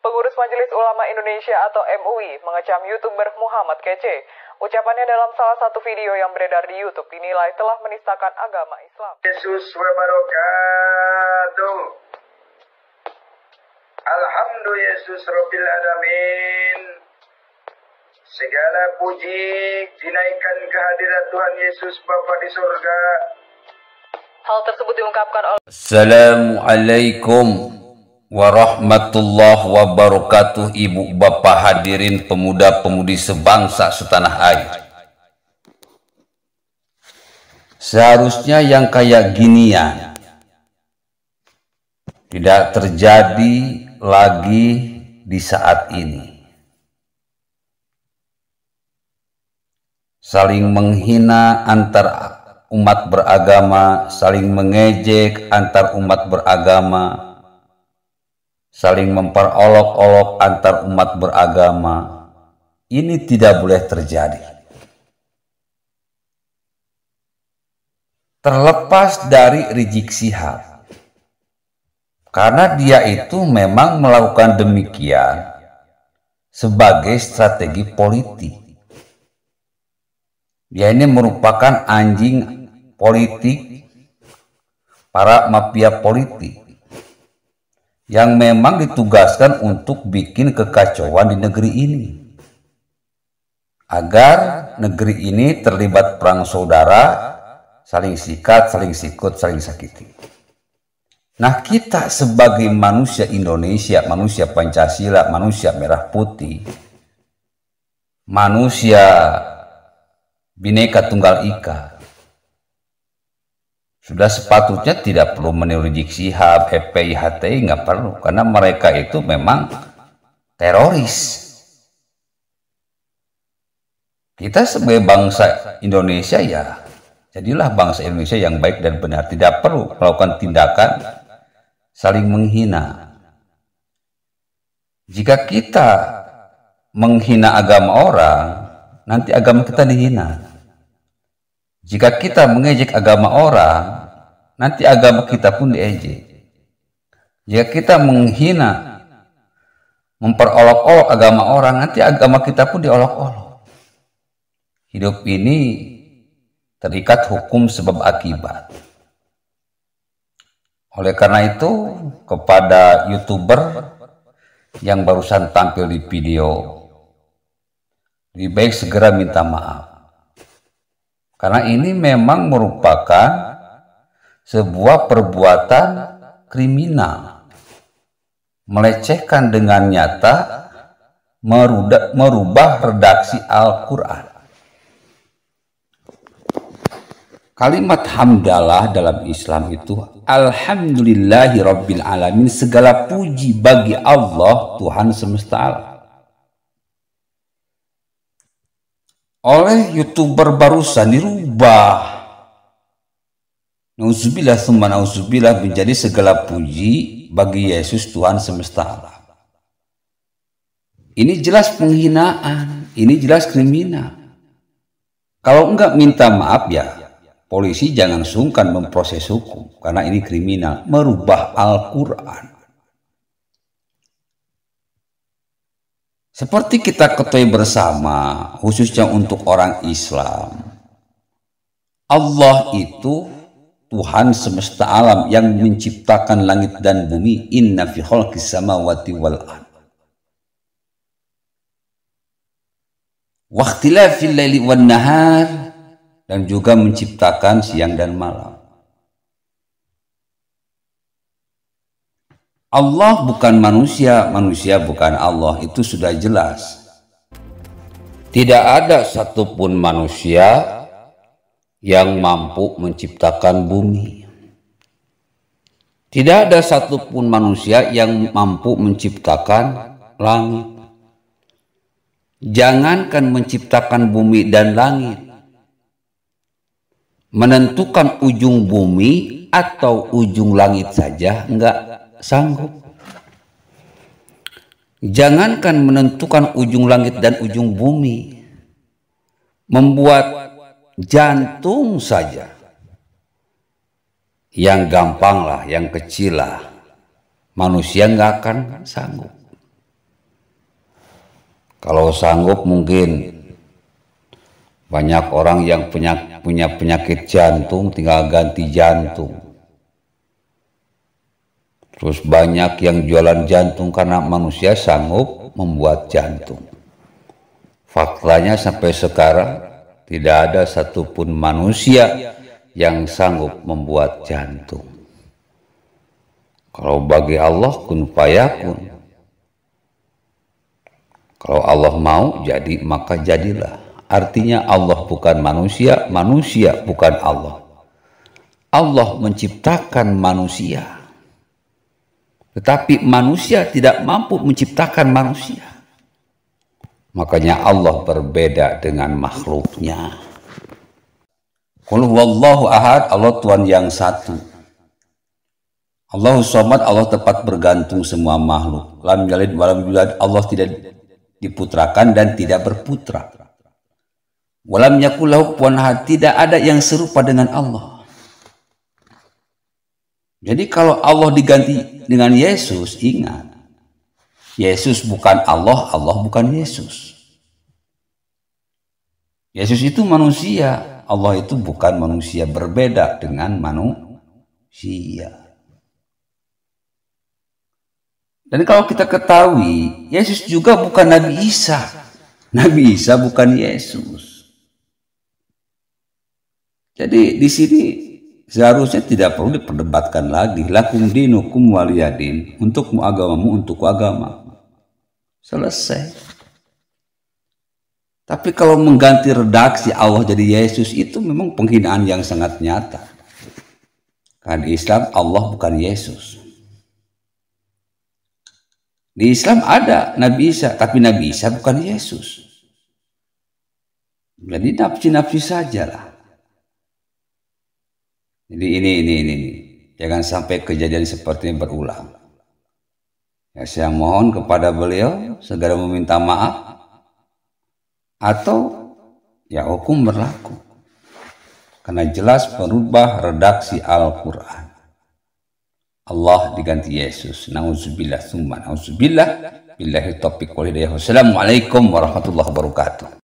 Pengurus Majelis Ulama Indonesia atau MUI mengecam YouTuber Muhammad Kece. Ucapannya dalam salah satu video yang beredar di YouTube dinilai telah menistakan agama Islam. Yesus wabarakatuh. Alhamdulillah. Yesus Rabbil Adamin. Segala puji dinaikkan kehadiran Tuhan Yesus Bapa di surga. Hal tersebut diungkapkan oleh Assalamualaikum warahmatullahi wabarakatuh ibu bapak hadirin pemuda-pemudi sebangsa setanah air seharusnya yang kayak ginian tidak terjadi lagi di saat ini saling menghina antar umat beragama saling mengejek antar umat beragama saling memperolok-olok antar umat beragama, ini tidak boleh terjadi. Terlepas dari Rizik sihat, karena dia itu memang melakukan demikian sebagai strategi politik. Dia ini merupakan anjing politik para mafia politik yang memang ditugaskan untuk bikin kekacauan di negeri ini. Agar negeri ini terlibat perang saudara, saling sikat, saling sikut, saling sakiti. Nah kita sebagai manusia Indonesia, manusia Pancasila, manusia merah putih, manusia bineka tunggal ika, sudah sepatutnya tidak perlu meniru Rizik Sihab, FPI, HTI, nggak perlu. Karena mereka itu memang teroris. Kita sebagai bangsa Indonesia ya, jadilah bangsa Indonesia yang baik dan benar. Tidak perlu melakukan tindakan saling menghina. Jika kita menghina agama orang, nanti agama kita dihina. Jika kita mengejek agama orang, nanti agama kita pun diejek. Jika kita menghina, memperolok-olok agama orang, nanti agama kita pun diolok-olok. Hidup ini terikat hukum sebab akibat. Oleh karena itu, kepada YouTuber yang barusan tampil di video, lebih baik segera minta maaf. Karena ini memang merupakan sebuah perbuatan kriminal. Melecehkan dengan nyata merubah redaksi Al-Quran. Kalimat hamdalah dalam Islam itu Alhamdulillahi Rabbil Alamin Segala puji bagi Allah Tuhan semesta alam Oleh youtuber barusan dirubah Nauzubillah summa nauzubillah menjadi segala puji bagi Yesus Tuhan semesta alam. Ini jelas penghinaan, ini jelas kriminal. Kalau enggak minta maaf ya, polisi jangan sungkan memproses hukum karena ini kriminal, merubah Al-Qur'an. Seperti kita ketahui bersama, khususnya untuk orang Islam, Allah itu Tuhan semesta alam yang menciptakan langit dan bumi inna fi khalqis samawati wal ard Waktilafil laili wan nahar dan juga menciptakan siang dan malam. Allah bukan manusia, manusia bukan Allah, itu sudah jelas. Tidak ada satupun manusia yang mampu menciptakan bumi. Tidak ada satupun manusia yang mampu menciptakan langit. Jangankan menciptakan bumi dan langit, menentukan ujung bumi atau ujung langit saja enggak sanggup. Jangankan menentukan ujung langit dan ujung bumi, membuat jantung saja. Yang gampang lah, yang kecil lah. Manusia nggak akan sanggup. Kalau sanggup mungkin banyak orang yang punya, punya penyakit jantung tinggal ganti jantung. Terus banyak yang jualan jantung karena manusia sanggup membuat jantung. Faktanya sampai sekarang tidak ada satupun manusia yang sanggup membuat jantung. Kalau bagi Allah kun fayakun. Kalau Allah mau jadi maka jadilah. Artinya Allah bukan manusia, manusia bukan Allah. Allah menciptakan manusia. Tetapi manusia tidak mampu menciptakan manusia. Makanya Allah berbeda dengan makhluknya. Qul huwallahu ahad, Allah Tuhan yang satu. Allahu somad, Allah tepat bergantung semua makhluk. Lam yalid walam yulad, Allah tidak diputrakan dan tidak berputra. Walam yakulahu kufuwan ahad, tidak ada yang serupa dengan Allah. Jadi kalau Allah diganti dengan Yesus, ingat Yesus bukan Allah, Allah bukan Yesus. Yesus itu manusia, Allah itu bukan manusia, berbeda dengan manusia. Dan kalau kita ketahui, Yesus juga bukan Nabi Isa. Nabi Isa bukan Yesus. Jadi di sini Seharusnya tidak perlu diperdebatkan lagi. Lakum dinukum waliyadin. Untukmu agamamu, untukku agama. Selesai. Tapi kalau mengganti redaksi Allah jadi Yesus itu memang penghinaan yang sangat nyata. Karena Islam Allah bukan Yesus. Di Islam ada Nabi Isa, tapi Nabi Isa bukan Yesus. Jadi nafsi-nafsi sajalah. Jadi ini, ini, ini, ini. Jangan sampai kejadian seperti ini berulang. Ya, saya mohon kepada beliau segera meminta maaf atau ya hukum berlaku. Karena jelas merubah redaksi Al-Quran. Allah diganti Yesus. Nauzubillah, summa nauzubillah. Billahi taufiq walhidayah. Wassalamualaikum warahmatullahi wabarakatuh.